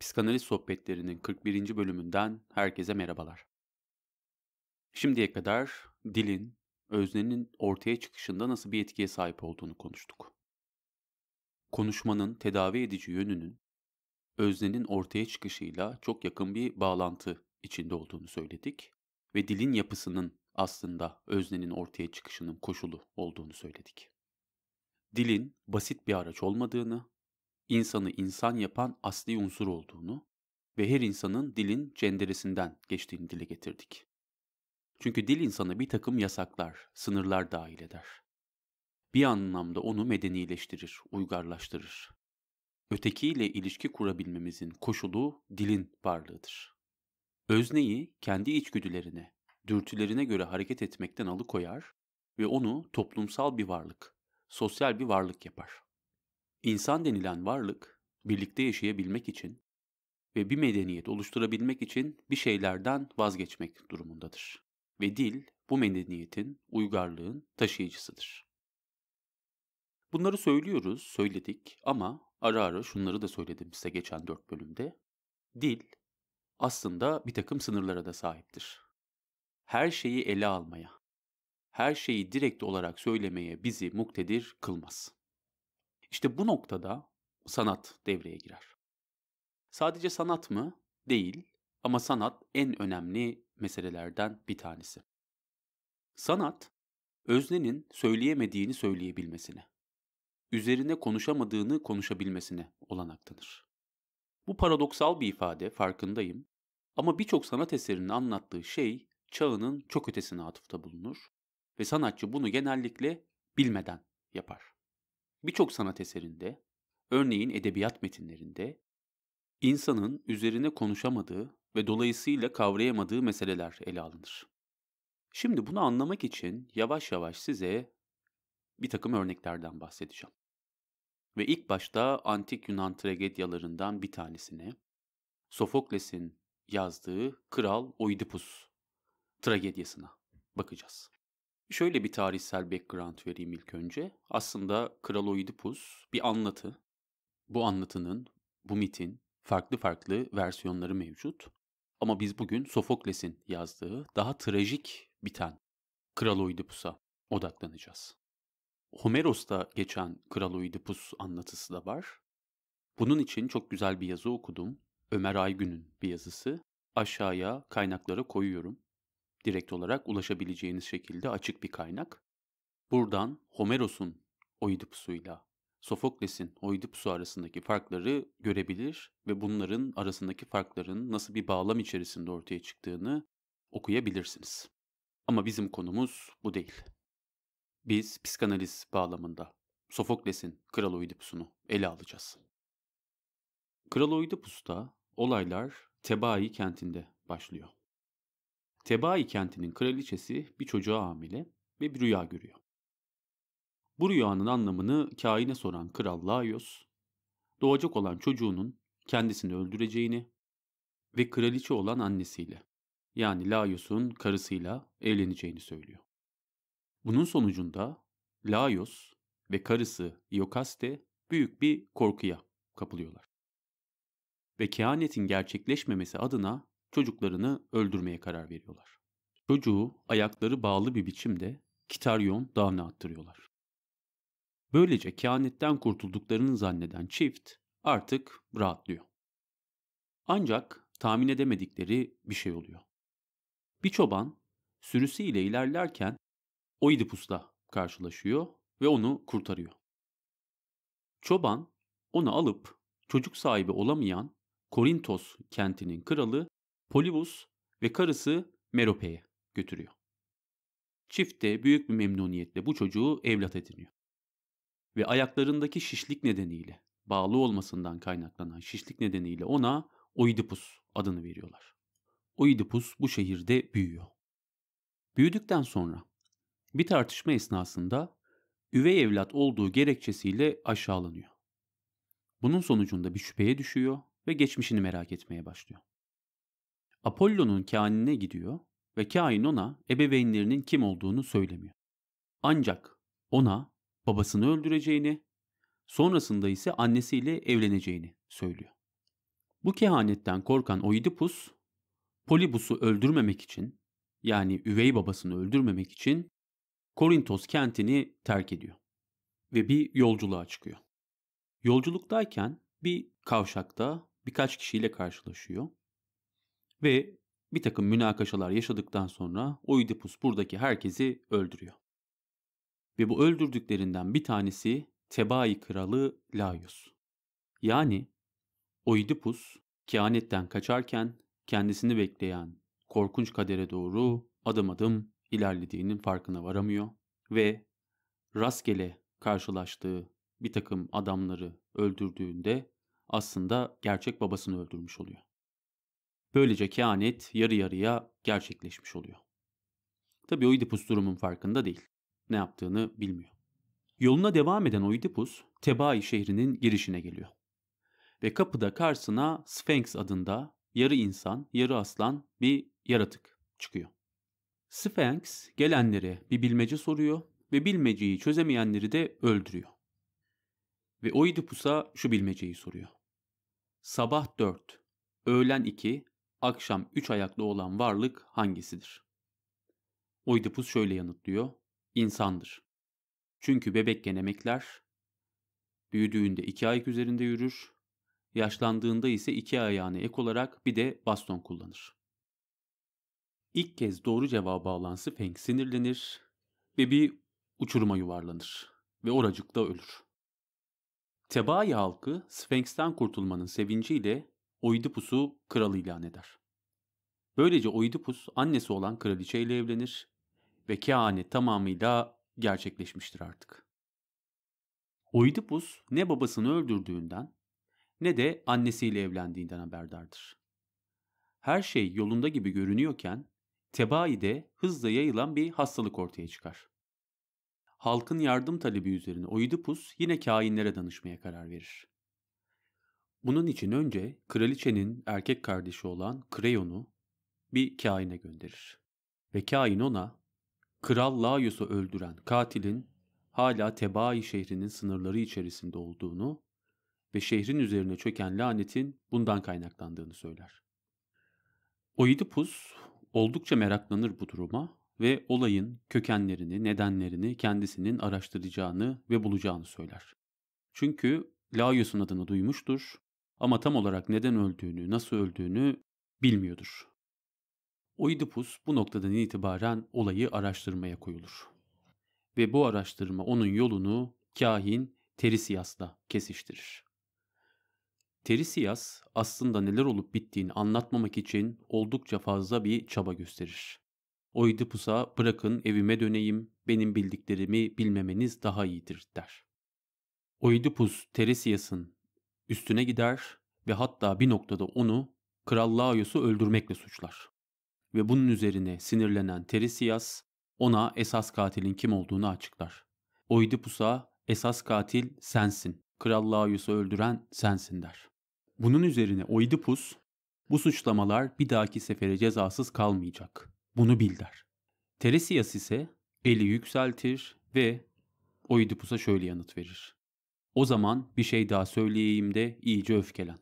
Psikanaliz sohbetlerinin 41. bölümünden herkese merhabalar. Şimdiye kadar dilin, öznenin ortaya çıkışında nasıl bir etkiye sahip olduğunu konuştuk. Konuşmanın tedavi edici yönünün öznenin ortaya çıkışıyla çok yakın bir bağlantı içinde olduğunu söyledik ve dilin yapısının aslında öznenin ortaya çıkışının koşulu olduğunu söyledik. Dilin basit bir araç olmadığını, insanı insan yapan asli unsur olduğunu ve her insanın dilin cenderesinden geçtiğini dile getirdik. Çünkü dil insanı bir takım yasaklar, sınırlar dahil eder. Bir anlamda onu medenileştirir, uygarlaştırır. Ötekiyle ilişki kurabilmemizin koşulu dilin varlığıdır. Özneyi kendi içgüdülerine, dürtülerine göre hareket etmekten alıkoyar ve onu toplumsal bir varlık, sosyal bir varlık yapar. İnsan denilen varlık birlikte yaşayabilmek için ve bir medeniyet oluşturabilmek için bir şeylerden vazgeçmek durumundadır. Ve dil bu medeniyetin, uygarlığın taşıyıcısıdır. Bunları söylüyoruz, söyledik ama ara ara şunları da söyledim size geçen dört bölümde. Dil aslında bir takım sınırlara da sahiptir. Her şeyi ele almaya, her şeyi direkt olarak söylemeye bizi muktedir kılmaz. İşte bu noktada sanat devreye girer. Sadece sanat mı? Değil ama sanat en önemli meselelerden bir tanesi. Sanat, öznenin söyleyemediğini söyleyebilmesine, üzerine konuşamadığını konuşabilmesine olanak tanır. Bu paradoksal bir ifade, farkındayım. Ama birçok sanat eserinin anlattığı şey çağının çok ötesine atıfta bulunur ve sanatçı bunu genellikle bilmeden yapar. Birçok sanat eserinde, örneğin edebiyat metinlerinde, insanın üzerine konuşamadığı ve dolayısıyla kavrayamadığı meseleler ele alınır. Şimdi bunu anlamak için yavaş yavaş size bir takım örneklerden bahsedeceğim. Ve ilk başta antik Yunan tragedyalarından bir tanesine, Sofokles'in yazdığı Kral Oidipus tragedyasına bakacağız. Şöyle bir tarihsel background vereyim ilk önce. Aslında Kral Oidipus bir anlatı. Bu anlatının, bu mitin farklı farklı versiyonları mevcut. Ama biz bugün Sofokles'in yazdığı daha trajik biten Kral Oidipus'a odaklanacağız. Homeros'ta geçen Kral Oidipus anlatısı da var. Bunun için çok güzel bir yazı okudum. Ömer Aygün'ün bir yazısı. Aşağıya kaynaklara koyuyorum direkt olarak ulaşabileceğiniz şekilde açık bir kaynak. Buradan Homeros'un Oidipus'uyla Sofokles'in Oidipus'u arasındaki farkları görebilir ve bunların arasındaki farkların nasıl bir bağlam içerisinde ortaya çıktığını okuyabilirsiniz. Ama bizim konumuz bu değil. Biz psikanaliz bağlamında Sofokles'in Kral Oidipus'unu ele alacağız. Kral Oidipus'ta olaylar Tebai kentinde başlıyor. Tebai kentinin kraliçesi bir çocuğa hamile ve bir rüya görüyor. Bu rüyanın anlamını kaine soran kral Laios, doğacak olan çocuğunun kendisini öldüreceğini ve kraliçe olan annesiyle yani Laios'un karısıyla evleneceğini söylüyor. Bunun sonucunda Laios ve karısı Iokaste büyük bir korkuya kapılıyorlar. Ve kehanetin gerçekleşmemesi adına çocuklarını öldürmeye karar veriyorlar. Çocuğu ayakları bağlı bir biçimde Kitaryon dağına attırıyorlar. Böylece kehanetten kurtulduklarını zanneden çift artık rahatlıyor. Ancak tahmin edemedikleri bir şey oluyor. Bir çoban sürüsüyle ilerlerken Oidipus'la karşılaşıyor ve onu kurtarıyor. Çoban onu alıp çocuk sahibi olamayan Korintos kentinin kralı Polibus ve karısı Merope'ye götürüyor. Çift de büyük bir memnuniyetle bu çocuğu evlat ediniyor. Ve ayaklarındaki şişlik nedeniyle, bağlı olmasından kaynaklanan şişlik nedeniyle ona Oidipus adını veriyorlar. Oidipus bu şehirde büyüyor. Büyüdükten sonra bir tartışma esnasında üvey evlat olduğu gerekçesiyle aşağılanıyor. Bunun sonucunda bir şüpheye düşüyor ve geçmişini merak etmeye başlıyor. Apollo'nun kânine gidiyor ve kain ona ebeveynlerinin kim olduğunu söylemiyor. Ancak ona babasını öldüreceğini, sonrasında ise annesiyle evleneceğini söylüyor. Bu kehanetten korkan Oidipus, Polibus'u öldürmemek için yani üvey babasını öldürmemek için Korintos kentini terk ediyor ve bir yolculuğa çıkıyor. Yolculuktayken bir kavşakta birkaç kişiyle karşılaşıyor ve bir takım münakaşalar yaşadıktan sonra Oidipus buradaki herkesi öldürüyor. Ve bu öldürdüklerinden bir tanesi Tebai kralı Laius. Yani Oidipus kehanetten kaçarken kendisini bekleyen korkunç kadere doğru adım adım ilerlediğinin farkına varamıyor ve rastgele karşılaştığı bir takım adamları öldürdüğünde aslında gerçek babasını öldürmüş oluyor. Böylece kehanet yarı yarıya gerçekleşmiş oluyor. Tabi Oidipus durumun farkında değil. Ne yaptığını bilmiyor. Yoluna devam eden Oidipus, Tebai şehrinin girişine geliyor. Ve kapıda karşısına Sphinx adında yarı insan, yarı aslan bir yaratık çıkıyor. Sphinx gelenlere bir bilmece soruyor ve bilmeceyi çözemeyenleri de öldürüyor. Ve Oidipus'a şu bilmeceyi soruyor. Sabah 4, öğlen 2, akşam üç ayaklı olan varlık hangisidir? Oidipus şöyle yanıtlıyor. İnsandır. Çünkü bebekken emekler, büyüdüğünde iki ayak üzerinde yürür, yaşlandığında ise iki ayağını ek olarak bir de baston kullanır. İlk kez doğru cevaba alan Sphinx sinirlenir ve bir uçuruma yuvarlanır ve oracıkta ölür. Tebai halkı Sphinx'ten kurtulmanın sevinciyle Oidipus'u kral ilan eder. Böylece Oidipus annesi olan kraliçe ile evlenir ve kehanet tamamıyla gerçekleşmiştir artık. Oidipus ne babasını öldürdüğünden ne de annesiyle evlendiğinden haberdardır. Her şey yolunda gibi görünüyorken tebaide hızla yayılan bir hastalık ortaya çıkar. Halkın yardım talebi üzerine Oidipus yine kainlere danışmaya karar verir. Bunun için önce kraliçenin erkek kardeşi olan Kreyon'u bir kaine gönderir. Ve kain ona Kral Laius'u öldüren katilin hala Tebai şehrinin sınırları içerisinde olduğunu ve şehrin üzerine çöken lanetin bundan kaynaklandığını söyler. Oidipus oldukça meraklanır bu duruma ve olayın kökenlerini, nedenlerini kendisinin araştıracağını ve bulacağını söyler. Çünkü Laius'un adını duymuştur ama tam olarak neden öldüğünü, nasıl öldüğünü bilmiyordur. Oidipus bu noktadan itibaren olayı araştırmaya koyulur. Ve bu araştırma onun yolunu kahin Terisiyas'la kesiştirir. Teresias aslında neler olup bittiğini anlatmamak için oldukça fazla bir çaba gösterir. Oidipus'a bırakın evime döneyim, benim bildiklerimi bilmemeniz daha iyidir der. Oidipus Teresias'ın üstüne gider ve hatta bir noktada onu Kral Laios'u öldürmekle suçlar. Ve bunun üzerine sinirlenen Teresias ona esas katilin kim olduğunu açıklar. Oidipus'a esas katil sensin, Kral Laios'u öldüren sensin der. Bunun üzerine Oidipus bu suçlamalar bir dahaki sefere cezasız kalmayacak. Bunu bil der. Teresias ise eli yükseltir ve Oidipus'a şöyle yanıt verir. O zaman bir şey daha söyleyeyim de iyice öfkelen.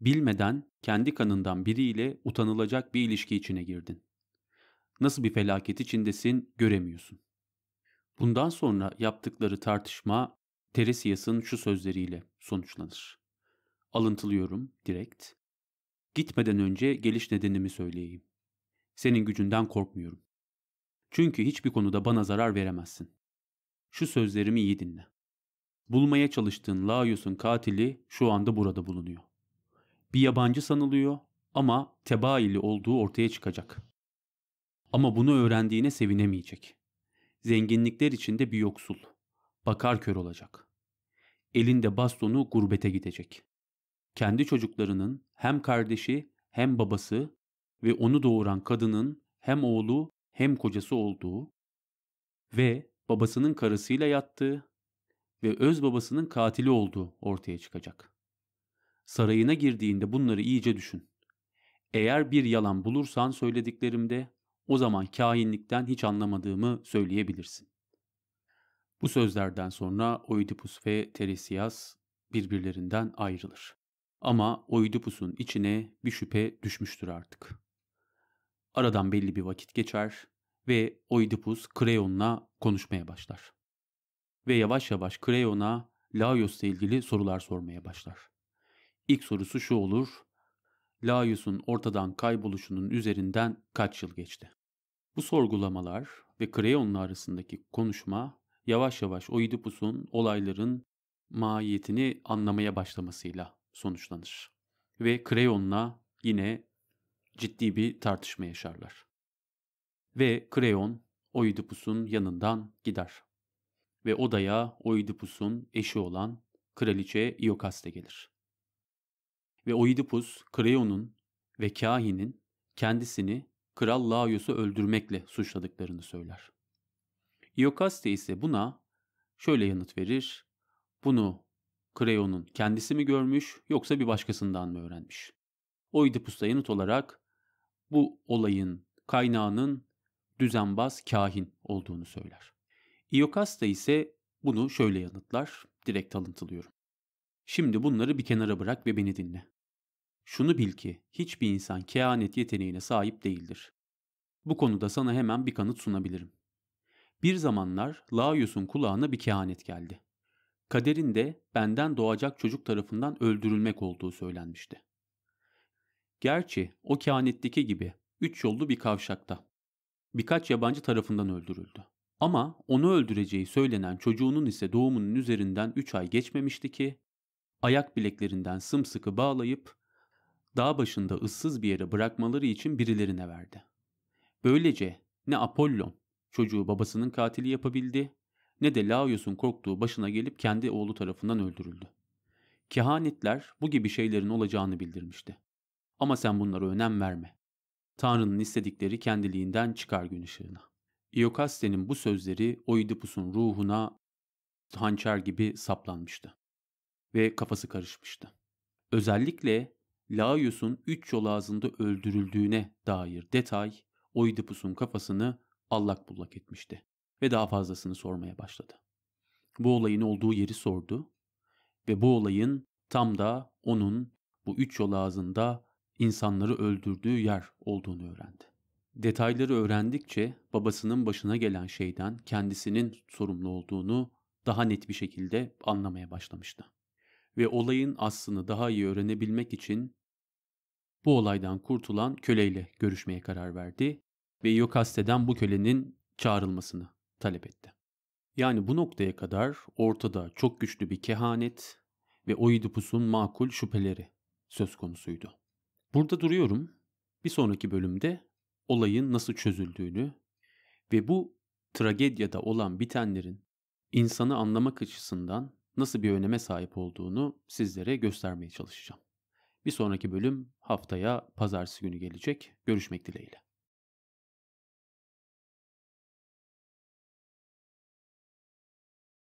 Bilmeden kendi kanından biriyle utanılacak bir ilişki içine girdin. Nasıl bir felaket içindesin göremiyorsun. Bundan sonra yaptıkları tartışma Teresiyas'ın şu sözleriyle sonuçlanır. Alıntılıyorum direkt. Gitmeden önce geliş nedenimi söyleyeyim. Senin gücünden korkmuyorum. Çünkü hiçbir konuda bana zarar veremezsin. Şu sözlerimi iyi dinle. Bulmaya çalıştığın Laius'un katili şu anda burada bulunuyor. Bir yabancı sanılıyor ama tebaili olduğu ortaya çıkacak. Ama bunu öğrendiğine sevinemeyecek. Zenginlikler içinde bir yoksul. Bakar kör olacak. Elinde bastonu gurbete gidecek. Kendi çocuklarının hem kardeşi hem babası ve onu doğuran kadının hem oğlu hem kocası olduğu ve babasının karısıyla yattığı ve öz babasının katili olduğu ortaya çıkacak. Sarayına girdiğinde bunları iyice düşün. Eğer bir yalan bulursan söylediklerimde o zaman kahinlikten hiç anlamadığımı söyleyebilirsin. Bu sözlerden sonra Oidipus ve Teresiyas birbirlerinden ayrılır. Ama Oidipus'un içine bir şüphe düşmüştür artık. Aradan belli bir vakit geçer ve Oidipus Kreon'la konuşmaya başlar ve yavaş yavaş Kreyon'a Laios'la ilgili sorular sormaya başlar. İlk sorusu şu olur. Laius'un ortadan kayboluşunun üzerinden kaç yıl geçti? Bu sorgulamalar ve Kreyon'la arasındaki konuşma yavaş yavaş Oidipus'un olayların mahiyetini anlamaya başlamasıyla sonuçlanır. Ve Kreyon'la yine ciddi bir tartışma yaşarlar. Ve Kreyon Oidipus'un yanından gider ve odaya Oidipus'un eşi olan kraliçe Iokaste gelir. Ve Oidipus, Kreon'un ve kahinin kendisini Kral Laios'u öldürmekle suçladıklarını söyler. Iokaste ise buna şöyle yanıt verir. Bunu Kreon'un kendisi mi görmüş yoksa bir başkasından mı öğrenmiş? Oidipus da yanıt olarak bu olayın kaynağının düzenbaz kahin olduğunu söyler. Iokasta ise bunu şöyle yanıtlar, direkt alıntılıyorum. Şimdi bunları bir kenara bırak ve beni dinle. Şunu bil ki hiçbir insan kehanet yeteneğine sahip değildir. Bu konuda sana hemen bir kanıt sunabilirim. Bir zamanlar Laius'un kulağına bir kehanet geldi. Kaderinde benden doğacak çocuk tarafından öldürülmek olduğu söylenmişti. Gerçi o kehanetteki gibi üç yollu bir kavşakta birkaç yabancı tarafından öldürüldü. Ama onu öldüreceği söylenen çocuğunun ise doğumunun üzerinden 3 ay geçmemişti ki ayak bileklerinden sımsıkı bağlayıp dağ başında ıssız bir yere bırakmaları için birilerine verdi. Böylece ne Apollon çocuğu babasının katili yapabildi ne de Laios'un korktuğu başına gelip kendi oğlu tarafından öldürüldü. Kehanetler bu gibi şeylerin olacağını bildirmişti. Ama sen bunlara önem verme. Tanrı'nın istedikleri kendiliğinden çıkar gün ışığına.'' Iokaste'nin bu sözleri Oidipus'un ruhuna hançer gibi saplanmıştı ve kafası karışmıştı. Özellikle Laoyos'un üç yol ağzında öldürüldüğüne dair detay Oidipus'un kafasını allak bullak etmişti ve daha fazlasını sormaya başladı. Bu olayın olduğu yeri sordu ve bu olayın tam da onun bu üç yol ağzında insanları öldürdüğü yer olduğunu öğrendi. Detayları öğrendikçe babasının başına gelen şeyden kendisinin sorumlu olduğunu daha net bir şekilde anlamaya başlamıştı. Ve olayın aslını daha iyi öğrenebilmek için bu olaydan kurtulan köleyle görüşmeye karar verdi ve Yokaste'den bu kölenin çağrılmasını talep etti. Yani bu noktaya kadar ortada çok güçlü bir kehanet ve Oidipus'un makul şüpheleri söz konusuydu. Burada duruyorum. Bir sonraki bölümde olayın nasıl çözüldüğünü ve bu tragedyada olan bitenlerin insanı anlamak açısından nasıl bir öneme sahip olduğunu sizlere göstermeye çalışacağım. Bir sonraki bölüm haftaya pazartesi günü gelecek. Görüşmek dileğiyle.